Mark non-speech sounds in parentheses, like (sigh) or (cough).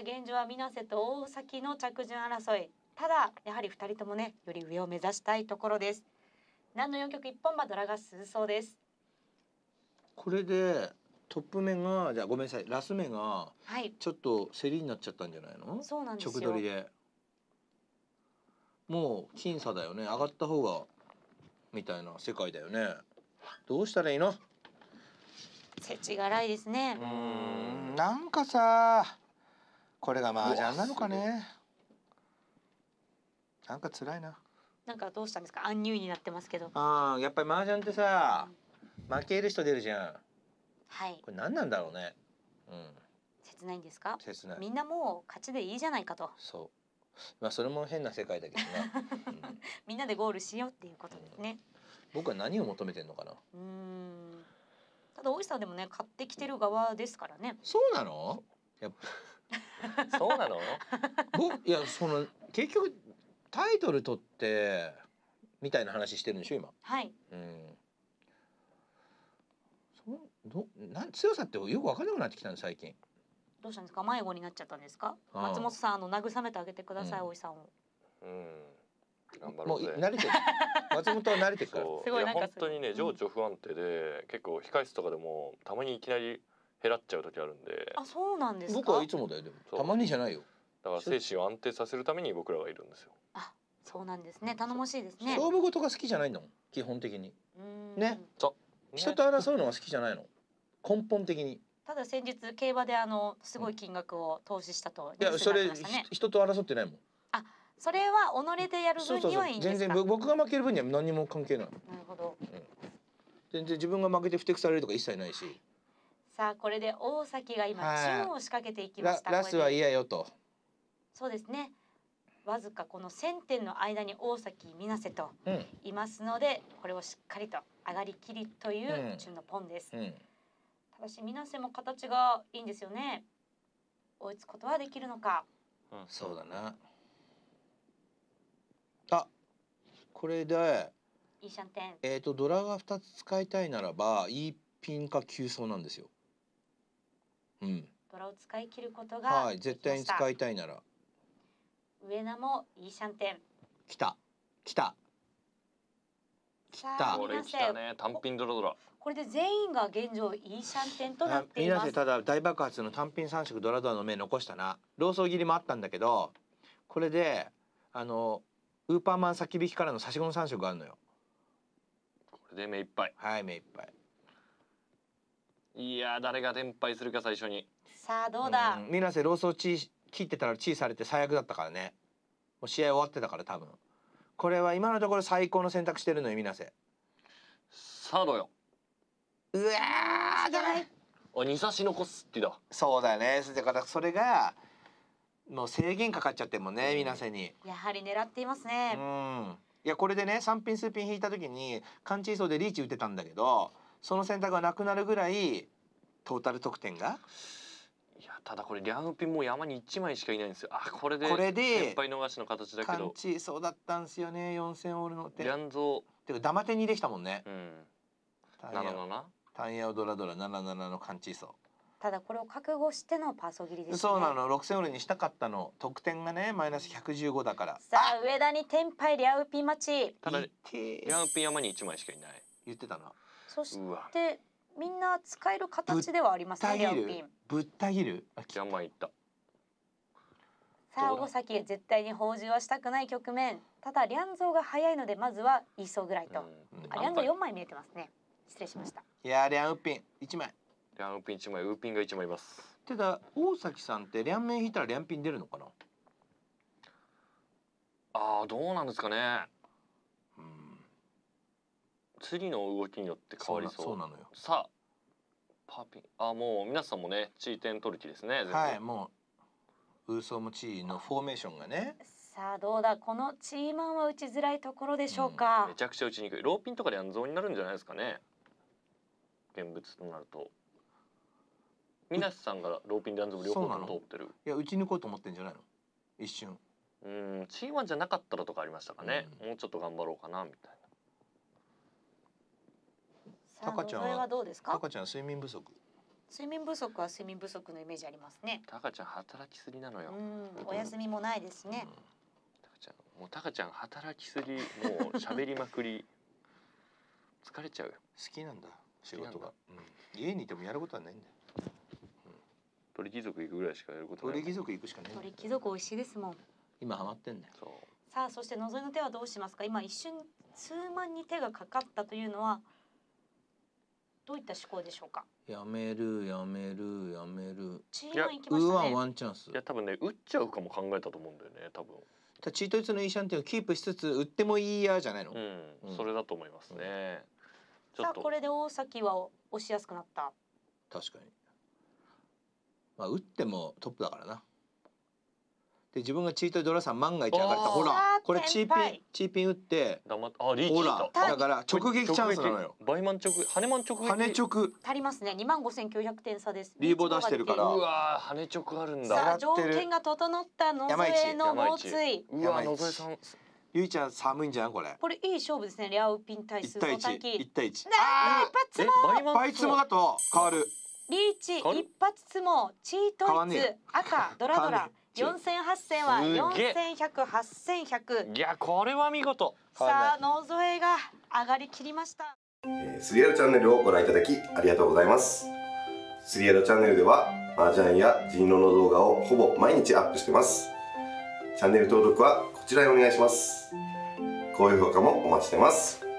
現状は水瀬と大崎の着順争いただやはり2人ともねより上を目指したいところです何の4曲一本馬ドラが進そうですこれでトップ目がじゃあごめんなさいラス目がちょっと競りになっちゃったんじゃないの、はい、そうなんです直取りでもう僅差だよね上がった方がみたいな世界だよねどうしたらいいの世知辛いですねうんなんかさこれが麻雀なのかねなんか辛いななんかどうしたんですかアンニュイになってますけどああやっぱり麻雀ってさ、うん、負ける人出るじゃんはいこれ何なんだろうねうん切ないんですか切ないみんなもう勝ちでいいじゃないかとそうまあそれも変な世界だけどね、(laughs) うん、みんなでゴールしようっていうことですね、うん、僕は何を求めてんのかなうんただ大石さんでもね買ってきてる側ですからねそうなのやっぱ (laughs) そうなの僕いやその結局タイトル取ってみたいな話してるんでしょ今。はい。うん。そどなん強さってよく分かんなくなってきたの最近。どうしたんですか迷子になっちゃったんですか。松本さんあの慰めてあげてください、うん、おいさんを。うん。頑張ろうぜ。もう慣れて松本は慣れてるから。すごいなんか本当にね情緒不安定で、結構控室とかでもたまにいきなり減らっちゃう時あるんであそうなんですか僕はいつもだよでもたまにじゃないよだから精神を安定させるために僕らがいるんですよあそうなんですね頼もしいですね勝負事が好きじゃないの基本的にねそう人と争うのが好きじゃないの根本的にただ先日競馬であのすごい金額を投資したと、いやそれ人と争ってないもんあそれは己でやる分にはいいんですか全然僕が負ける分には何も関係ないなるほど、うん、全然自分が負けて不適されるとか一切ないしさあこれで大崎が今中ュを仕掛けていきました。ラスは嫌よと。そうですね。わずかこの千点の間に大崎みなせといますので、うん、これをしっかりと上がりきりというチュのポンです。うんうん、ただしみなせも形がいいんですよね。追いつくことはできるのか。うん、そうだな。あ、これで。いいシャンテン。えっ、ー、とドラが二つ使いたいならば、いいピンか急走なんですよ。ドラを使い切ることがはい絶対に使いたいなら上名もいいシャンテン来た来た来たこれ来たね単品ドラドラこれで全員が現状いいシャンテンとなっていますただ大爆発の単品三色ドラドラの目残したなローソー切りもあったんだけどこれであのウーパーマン先引きからの差し込む三色があるのよこれで目いっぱいはい目いっぱいいや誰が連敗するか最初にさあどうだ水瀬ローソンチ切ってたらチーされて最悪だったからねもう試合終わってたから多分これは今のところ最高の選択してるのよ水瀬サードようわーじゃないあ二差し残すってだそうだよねだからそれがもう制限かかっちゃってもね、うん、水瀬にやはり狙っていますねうんいやこれでね3ピン数ピン引いた時にカンチーソーでリーチ打てたんだけどその選択はなくなるぐらいトータル得点がいやただこれリャンピンも山に1枚しかいないんですよあこれでこれで先輩逃しの形だけど完治そうだったんですよね4戦オールのってリャンゾーていうかダ手にできたもんねうん77タンヤオドラドラ77の完治層ただこれを覚悟してのパーソ切りです、ね、そうなの6戦オールにしたかったの得点がねマイナス115だからさあ上田に天敗リャウピン待ちただリャウピン山に1枚しかいない言ってたなそしてみんな使える形ではありますねリアンピンぶった切るあ邪魔いったさあ大崎絶対に報じはしたくない局面ただリャンゾーが早いのでまずは一層ぐらいと、あリャンゾー4枚見えてますね失礼しましたいやリャンウッピン1枚リャンウッピン1枚ウーピンが1枚いますただ大崎さんって両面引いたら両ピン出るのかなああどうなんですかね次の動きによって変わりそうそうなのよさあパーピンあもう皆さんもね地位点取る気ですねはいもうウーソムチーのフォーメーションがねさあどうだこのチーマンは打ちづらいところでしょうか、うん、めちゃくちゃ打ちにくいローピンとかで安蔵になるんじゃないですかね現物となると皆さんがローピンで安蔵両方通ってるいや打ち抜こうと思ってんじゃないの一瞬うんチーマンじゃなかったらとかありましたかね、うん、もうちょっと頑張ろうかなみたいなタカちゃんはどうですか。タカちゃん睡眠不足。睡眠不足は睡眠不足のイメージありますね。タカちゃん働きすぎなのよ。お休みもないですね。タカちゃんもうタカちゃん働きすぎもう喋りまくり (laughs) 疲れちゃう好きなんだ仕事が、うん。家にいてもやることはないんだよ。うん、鳥貴族行くぐらいしかやること鳥貴族行くしかない。鳥貴族美味しいですもん。今ハマってんだよ。さあそして覗いの手はどうしますか。今一瞬数万に手がかかったというのは。どういった思考でしょうかやめるやめるやめるチームいきましウーワンワンチャンスいや多分ね打っちゃうかも考えたと思うんだよね多分ただチートイツのイーシャンティをキープしつつ打ってもいいやじゃないの、うん、うんそれだと思いますね、ちょさあこれで大崎は押しやすくなった確かにまあ打ってもトップだからなで自分がチートでドラさん万が一上がったほらこれチーピンチーピン打ってほらだから直撃チャンスなのよ倍満直羽満直羽直足りますね二万五千九百点差ですリーボ出してるからうわ羽直あるんださあ条件が整ったの野添の猛追うわ野添さんゆいちゃん寒いんじゃんこれこれいい勝負ですねリャオピン対スーパータ対一一対一あー一発も倍ツモだと変わるリーチ一発相撲チートイツ赤ドラドラ四千八千は四千百八千百いやこれは見事さあ野添が上がりきりました、えー、スリアルチャンネルをご覧いただきありがとうございますスリアルチャンネルでは麻雀や人狼の動画をほぼ毎日アップしてますチャンネル登録はこちらへお願いします高評価もお待ちしてます